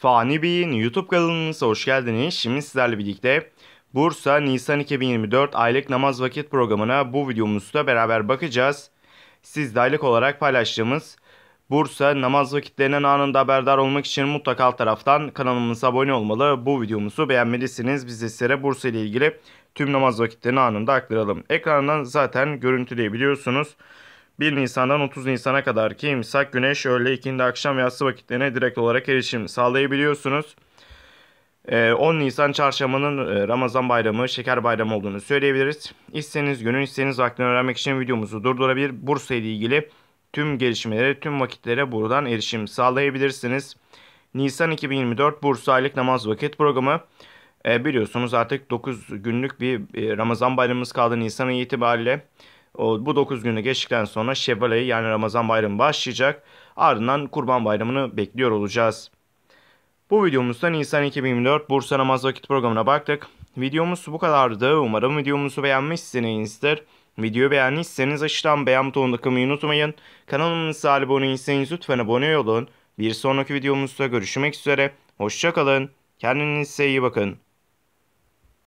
Fani Bey'in YouTube kanalımıza hoş geldiniz. Şimdi sizlerle birlikte Bursa Nisan 2024 aylık namaz vakit programına bu videomuzda beraber bakacağız. Siz de aylık olarak paylaştığımız Bursa namaz vakitlerinden anında haberdar olmak için mutlaka alt taraftan kanalımıza abone olmalı. Bu videomuzu beğenmelisiniz. Biz de sizlere Bursa ile ilgili tüm namaz vakitlerini anında aktaralım. Ekrandan zaten görüntüleyebiliyorsunuz. 1 Nisan'dan 30 Nisan'a kadar ki imsak güneş öğle ikindi akşam yatsı vakitlerine direkt olarak erişim sağlayabiliyorsunuz. 10 ee, Nisan Çarşamanın e, Ramazan bayramı, şeker bayramı olduğunu söyleyebiliriz. İsteniz günün, isteniz vaktini öğrenmek için videomuzu durdurabilir. Bursa ile ilgili tüm gelişmeleri tüm vakitlere buradan erişim sağlayabilirsiniz. Nisan 2024 Bursa Aylık Namaz Vakit Programı. Ee, biliyorsunuz artık 9 günlük bir e, Ramazan bayramımız kaldı Nisan itibariyle. O, bu 9 günü geçtikten sonra Şevvale'yi yani Ramazan bayramı başlayacak. Ardından Kurban Bayramı'nı bekliyor olacağız. Bu videomuzda Nisan 2024 Bursa Namaz Vakit programına baktık. Videomuz bu kadardı. Umarım videomuzu beğenmişsinizdir. Videoyu beğendiyseniz aşağıdan beğen butonuna tıklamayı unutmayın. Kanalımıza abone değilseniz lütfen abone olun. Bir sonraki videomuzda görüşmek üzere. Hoşçakalın. Kendinize iyi bakın.